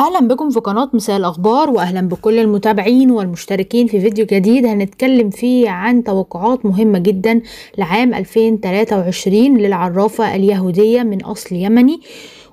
اهلا بكم في قناة مساء الاخبار واهلا بكل المتابعين والمشتركين في فيديو جديد هنتكلم فيه عن توقعات مهمة جدا لعام 2023 للعرافة اليهودية من اصل يمني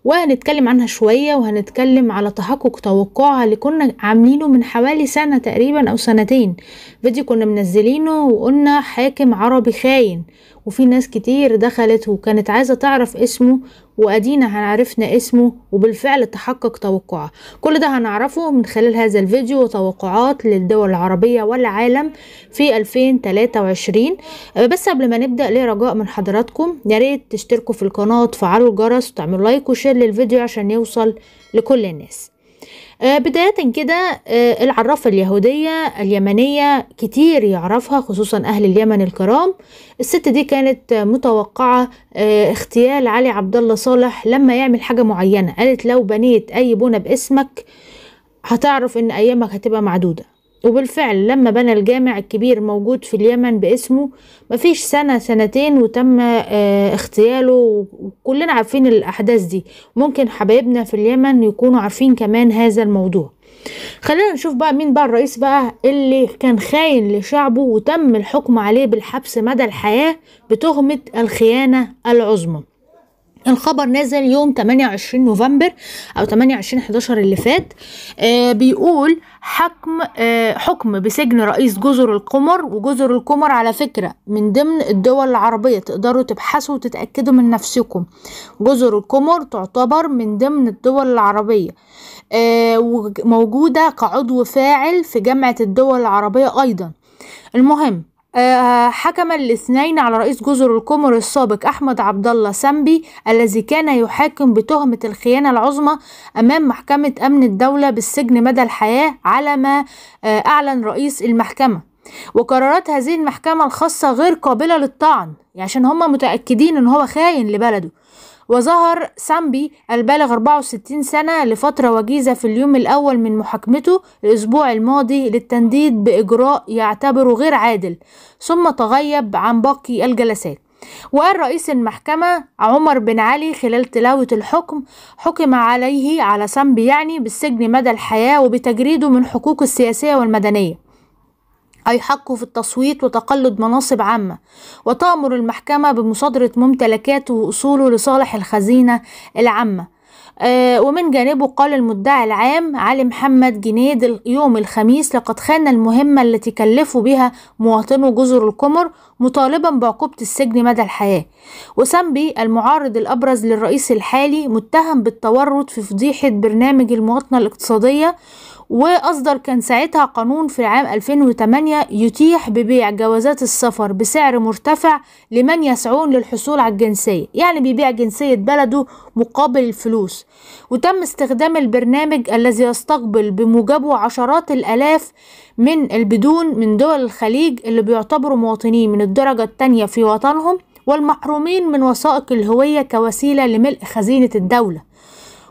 وهنتكلم عنها شوية وهنتكلم على تحقق توقعها اللي كنا عاملينه من حوالي سنة تقريبا أو سنتين فيديو كنا منزلينه وقلنا حاكم عربي خاين وفي ناس كتير دخلت وكانت عايزة تعرف اسمه وادينا هنعرفنا اسمه وبالفعل تحقق توقعه كل ده هنعرفه من خلال هذا الفيديو وتوقعات للدول العربية والعالم في 2023 آه، بس قبل ما نبدأ ليه رجاء من حضراتكم ياريت تشتركوا في القناة وتفعلوا الجرس وتعملوا لايك وشير للفيديو عشان يوصل لكل الناس آه، بداية كده آه، العرافة اليهودية اليمنية كتير يعرفها خصوصا أهل اليمن الكرام الست دي كانت متوقعة آه، اغتيال علي عبد الله صالح لما يعمل حاجة معينة قالت لو بنيت أي بنى باسمك هتعرف إن أيامك هتبقى معدودة وبالفعل لما بنى الجامع الكبير موجود في اليمن باسمه مفيش سنة سنتين وتم آه، اغتياله وكلنا عارفين الأحداث دي ممكن حبايبنا في اليمن يكونوا عارفين كمان هذا الموضوع خلينا نشوف بقى مين بقى الرئيس بقى اللي كان خاين لشعبه وتم الحكم عليه بالحبس مدى الحياة بتهمة الخيانة العظمى الخبر نزل يوم 28 نوفمبر او 28 11 اللي فات آه بيقول حكم آه حكم بسجن رئيس جزر القمر وجزر القمر على فكرة من ضمن الدول العربية تقدروا تبحثوا وتتأكدوا من نفسكم جزر القمر تعتبر من ضمن الدول العربية آه وموجودة كعضو فاعل في جامعة الدول العربية أيضا المهم آه، حكم الاثنين على رئيس جزر القمر السابق أحمد عبد الله سمبي الذي كان يحاكم بتهمة الخيانة العظمى أمام محكمة أمن الدولة بالسجن مدى الحياة على ما آه، أعلن رئيس المحكمة وقرارات هذه المحكمة الخاصة غير قابلة للطعن يعني عشان هم متأكدين إن هو خاين لبلده وظهر سامبي البالغ 64 سنة لفترة وجيزة في اليوم الأول من محاكمته الأسبوع الماضي للتنديد بإجراء يعتبره غير عادل ثم تغيب عن باقي الجلسات وقال رئيس المحكمة عمر بن علي خلال تلاوة الحكم حكم عليه على سامبي يعني بالسجن مدى الحياة وبتجريده من حقوقه السياسية والمدنية أي حقه في التصويت وتقلد مناصب عامة وتأمر المحكمة بمصادرة ممتلكاته وأصوله لصالح الخزينة العامة آه، ومن جانبه قال المدعي العام علي محمد جنيد يوم الخميس لقد خان المهمة التي كلفوا بها مواطنو جزر القمر مطالبا بعقوبة السجن مدى الحياة وسمبي المعارض الأبرز للرئيس الحالي متهم بالتورط في فضيحة برنامج المواطنة الاقتصادية واصدر كان ساعتها قانون في العام 2008 يتيح ببيع جوازات السفر بسعر مرتفع لمن يسعون للحصول على الجنسية يعني بيبيع جنسية بلده مقابل الفلوس وتم استخدام البرنامج الذي يستقبل بموجبه عشرات الالاف من البدون من دول الخليج اللي بيعتبروا مواطنين من الدرجة التانية في وطنهم والمحرومين من وثائق الهوية كوسيلة لملء خزينة الدولة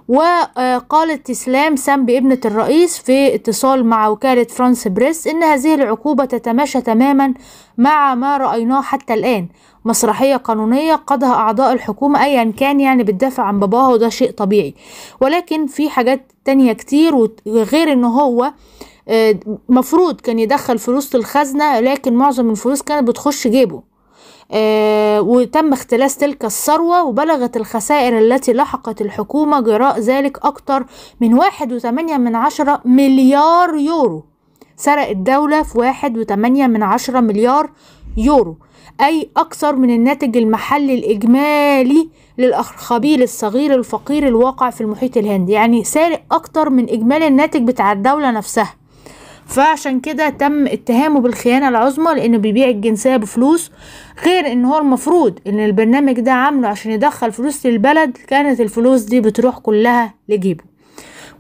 وقالت تسلام سامبي ابنة الرئيس في اتصال مع وكالة فرانس بريس إن هذه العقوبة تتماشى تماما مع ما رأيناه حتى الآن مسرحية قانونية قضها أعضاء الحكومة أيا كان يعني بتدافع عن باباها وده شيء طبيعي ولكن في حاجات تانية كتير وغير إن هو آه، مفروض كان يدخل فلوس الخزنة لكن معظم الفلوس كانت بتخش جيبه آه، وتم اختلاس تلك الثروة وبلغت الخسائر التي لحقت الحكومة جراء ذلك أكثر من واحد وثمانية من عشرة مليار يورو سرق الدولة في واحد وثمانية من عشرة مليار يورو أي أكثر من الناتج المحلي الإجمالي للخبيل الصغير الفقير الواقع في المحيط الهندي يعني سارق أكثر من إجمالي الناتج بتاع الدولة نفسها فعشان كده تم اتهامه بالخيانة العظمى لانه بيبيع الجنسية بفلوس غير ان هو المفروض ان البرنامج ده عامله عشان يدخل فلوس للبلد كانت الفلوس دي بتروح كلها لجيبه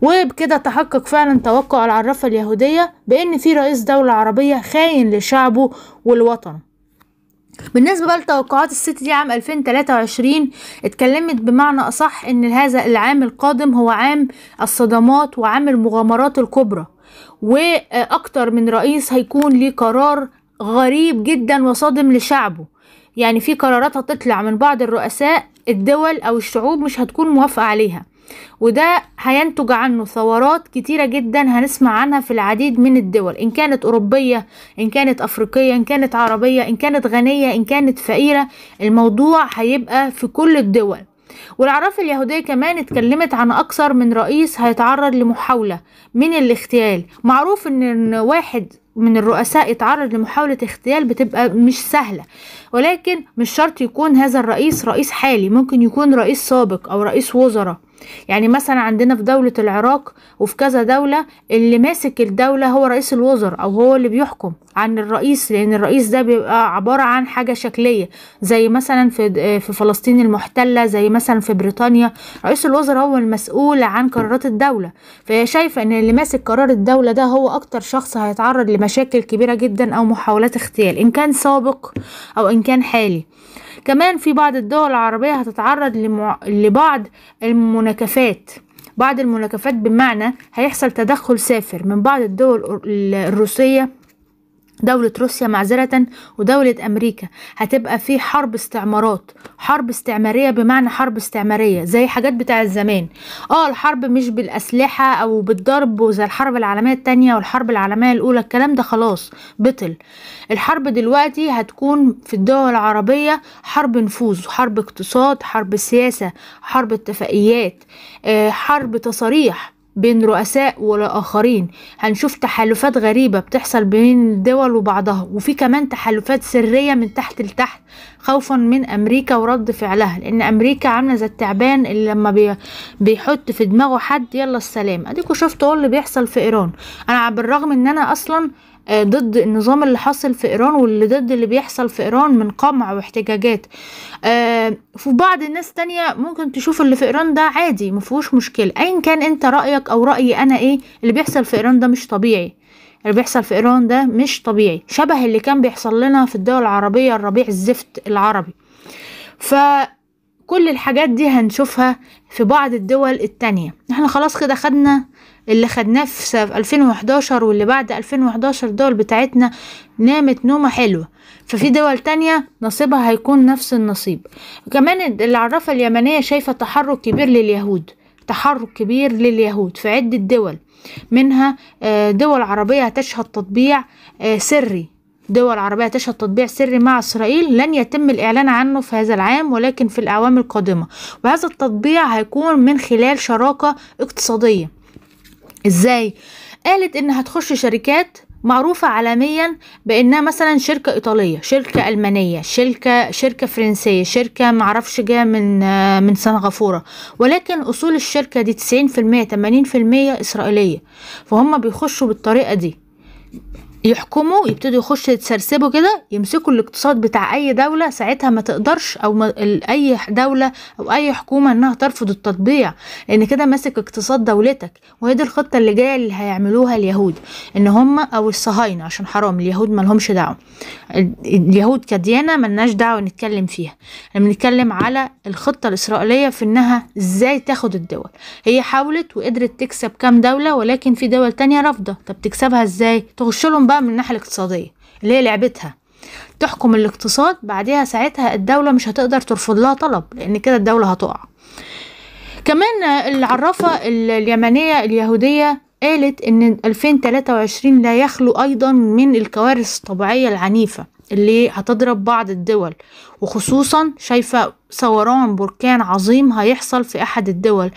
وبكده تحقق فعلا توقع العرافة اليهودية بأن في رئيس دولة عربية خاين لشعبه والوطن بالنسبة بقى لتوقعات الست دي عام 2023 اتكلمت بمعنى أصح إن هذا العام القادم هو عام الصدمات وعام المغامرات الكبرى وأكتر من رئيس هيكون ليه قرار غريب جدا وصادم لشعبه يعني في قرارات هتطلع من بعض الرؤساء الدول أو الشعوب مش هتكون موافقة عليها وده هينتج عنه ثورات كتيرة جدا هنسمع عنها في العديد من الدول إن كانت أوروبية إن كانت أفريقية إن كانت عربية إن كانت غنية إن كانت فقيرة الموضوع هيبقى في كل الدول والعرافة اليهودية كمان اتكلمت عن أكثر من رئيس هيتعرض لمحاولة من الاغتيال معروف إن واحد من الرؤساء يتعرض لمحاولة اغتيال بتبقى مش سهلة ولكن مش شرط يكون هذا الرئيس رئيس حالي ممكن يكون رئيس سابق أو رئيس وزراء يعني مثلا عندنا في دولة العراق وفي كذا دولة اللي ماسك الدولة هو رئيس الوزراء أو هو اللي بيحكم عن الرئيس لأن الرئيس ده بيبقى عبارة عن حاجة شكلية زي مثلا في في فلسطين المحتلة زي مثلا في بريطانيا رئيس الوزراء هو المسؤول عن قرارات الدولة فهي شايفة إن اللي ماسك قرار الدولة ده هو أكتر شخص هيتعرض لمشاكل كبيرة جدا أو محاولات اغتيال إن كان سابق أو إن كان حالي كمان في بعض الدول العربية هتتعرض لمع... لبعض المناكفات بعض المناكفات بمعنى هيحصل تدخل سافر من بعض الدول الروسية دولة روسيا معذرة ودولة أمريكا هتبقى في حرب استعمارات حرب استعمارية بمعنى حرب استعمارية زي حاجات بتاع الزمان اه الحرب مش بالأسلحة أو بالضرب وزي الحرب العالمية التانية والحرب العالمية الأولى الكلام ده خلاص بطل الحرب دلوقتي هتكون في الدول العربية حرب نفوذ حرب اقتصاد حرب سياسة حرب اتفاقيات آه، حرب تصاريح بين رؤساء والآخرين هنشوف تحالفات غريبة بتحصل بين الدول وبعضها وفي كمان تحالفات سرية من تحت لتحت خوفا من أمريكا ورد فعلها لأن أمريكا عاملة زي التعبان اللي لما بيحط في دماغه حد يلا السلام أديكوا شفتوا اللي بيحصل في إيران أنا بالرغم إن أنا أصلا آه، ضد النظام اللي حاصل في ايران واللي ضد اللي بيحصل في ايران من قمع واحتجاجات آه، في بعض الناس تانية ممكن تشوف اللي في ايران ده عادي مفيهوش مشكله ايا كان انت رايك او رايي انا ايه اللي بيحصل في ايران ده مش طبيعي اللي بيحصل في ايران ده مش طبيعي شبه اللي كان بيحصل لنا في الدول العربيه الربيع الزفت العربي ف كل الحاجات دي هنشوفها في بعض الدول التانية احنا خلاص كده خدنا اللي خدناه في 2011 واللي بعد 2011 دول بتاعتنا نامت نومة حلوة ففي دول تانية نصيبها هيكون نفس النصيب وكمان العرافة اليمنية شايفة تحرك كبير لليهود تحرك كبير لليهود في عدة دول منها آه، دول عربية هتشهد تطبيع آه، سري دول عربية تشهد تطبيع سري مع إسرائيل لن يتم الإعلان عنه في هذا العام ولكن في الأعوام القادمة وهذا التطبيع هيكون من خلال شراكة اقتصادية ازاي قالت ان هتخش شركات معروفة عالميا بانها مثلا شركة ايطالية شركة المانية شركة شركة فرنسية شركة معرفش جاية من من سنغافورة ولكن اصول الشركة دي تسعين في المية تمانين في المية اسرائيلية فهم بيخشوا بالطريقة دي يحكموا يبتدوا يخشوا يتسرسبوا كده يمسكوا الاقتصاد بتاع اي دولة ساعتها ما تقدرش او ما اي دولة او اي حكومة انها ترفض التطبيع لان كده ماسك اقتصاد دولتك وهي دي الخطة اللي جاية اللي هيعملوها اليهود ان هم او الصهاينة عشان حرام اليهود ما لهمش دعوة اليهود كديانة ملناش دعوة نتكلم فيها احنا بنتكلم على الخطة الاسرائيلية في انها ازاي تاخد الدول هي حاولت وقدرت تكسب كام دولة ولكن في دول تانية رافضة طب تكسبها ازاي تغشلهم بقى بقى من الناحية الاقتصادية اللي هي لعبتها تحكم الاقتصاد بعدها ساعتها الدولة مش هتقدر ترفض لها طلب لأن كده الدولة هتقع كمان العرافة اليمنية اليهودية قالت ان 2023 لا يخلو ايضا من الكوارث الطبيعية العنيفة اللي هتضرب بعض الدول وخصوصا شايفة ثوران بركان عظيم هيحصل في احد الدول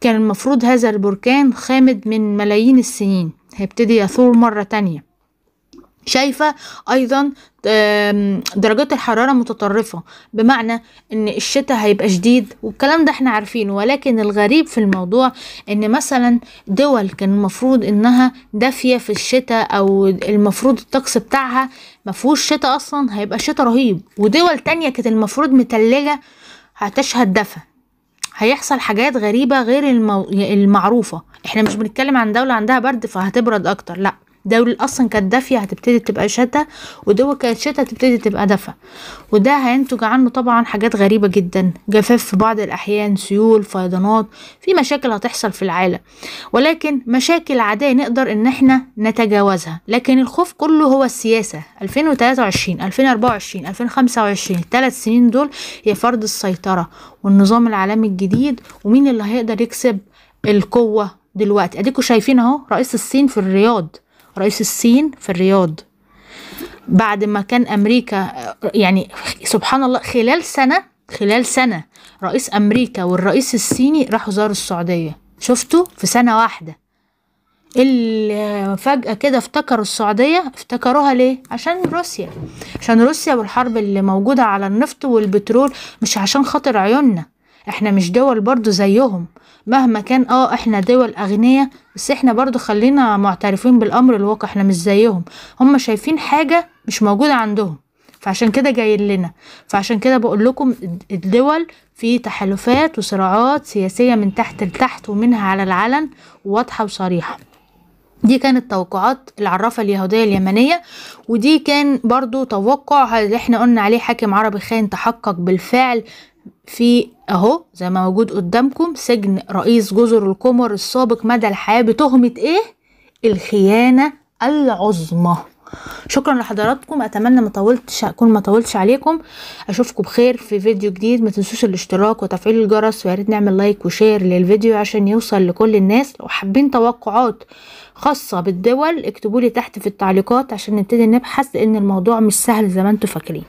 كان المفروض هذا البركان خامد من ملايين السنين هيبتدي يثور مرة تانية شايفة ايضا درجات الحرارة متطرفة بمعنى ان الشتاء هيبقى شديد والكلام ده احنا عارفينه ولكن الغريب في الموضوع ان مثلا دول كان المفروض انها دافية في الشتاء او المفروض الطقس بتاعها مفهوش شتاء اصلا هيبقى شتاء رهيب ودول تانية كانت المفروض متلجة هتشهد دفا هيحصل حاجات غريبة غير المو... المعروفة احنا مش بنتكلم عن دولة عندها برد فهتبرد اكتر لا دول اصلا كانت دافيه هتبتدي تبقى شتا ودول كانت شتا هتبتدي تبقى دفا وده هينتج عنه طبعا حاجات غريبه جدا جفاف في بعض الاحيان سيول فيضانات في مشاكل هتحصل في العالم ولكن مشاكل عاديه نقدر ان احنا نتجاوزها لكن الخوف كله هو السياسه 2023 2024 2025 الثلاث سنين دول هي فرض السيطره والنظام العالمي الجديد ومين اللي هيقدر يكسب القوه دلوقتي اديكوا شايفين اهو رئيس الصين في الرياض رئيس الصين في الرياض بعد ما كان امريكا يعني سبحان الله خلال سنه خلال سنه رئيس امريكا والرئيس الصيني راحوا زاروا السعوديه شفتوا في سنه واحده اللي فجأة كده افتكروا السعودية افتكروها ليه؟ عشان روسيا عشان روسيا والحرب اللي موجودة على النفط والبترول مش عشان خاطر عيوننا احنا مش دول برضو زيهم مهما كان اه احنا دول اغنية بس احنا برضو خلينا معترفين بالامر الواقع احنا مش زيهم هم شايفين حاجة مش موجودة عندهم فعشان كده جاي لنا فعشان كده بقول لكم الدول في تحالفات وصراعات سياسية من تحت لتحت ومنها على العلن واضحة وصريحة دي كانت توقعات العرافة اليهودية اليمنية ودي كان برضو توقع اللي احنا قلنا عليه حاكم عربي خاين تحقق بالفعل في اهو زي ما موجود قدامكم سجن رئيس جزر القمر السابق مدى الحياه بتهمه ايه الخيانه العظمى شكرا لحضراتكم اتمنى ما طولتش اكون ما طولتش عليكم اشوفكم بخير في فيديو جديد ما تنسوش الاشتراك وتفعيل الجرس ويا ريت نعمل لايك وشير للفيديو عشان يوصل لكل الناس لو حابين توقعات خاصه بالدول اكتبوا لي تحت في التعليقات عشان نبتدي نبحث لان الموضوع مش سهل زي ما انتم فاكرين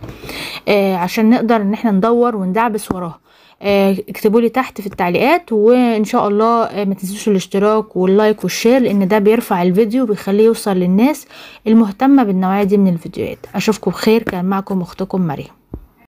آه، عشان نقدر ان احنا ندور وندعبس وراها آه، اكتبوا لي تحت في التعليقات وان شاء الله آه، ما تنسوش الاشتراك واللايك والشير لان ده بيرفع الفيديو بيخليه يوصل للناس المهتمه بالنوعيه دي من الفيديوهات اشوفكم بخير كان معكم اختكم مريم